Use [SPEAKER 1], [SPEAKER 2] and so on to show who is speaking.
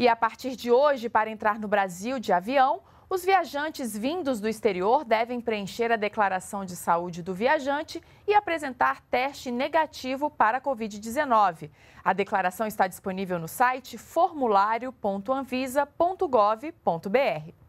[SPEAKER 1] E a partir de hoje, para entrar no Brasil de avião, os viajantes vindos do exterior devem preencher a declaração de saúde do viajante e apresentar teste negativo para a Covid-19. A declaração está disponível no site formulário.anvisa.gov.br.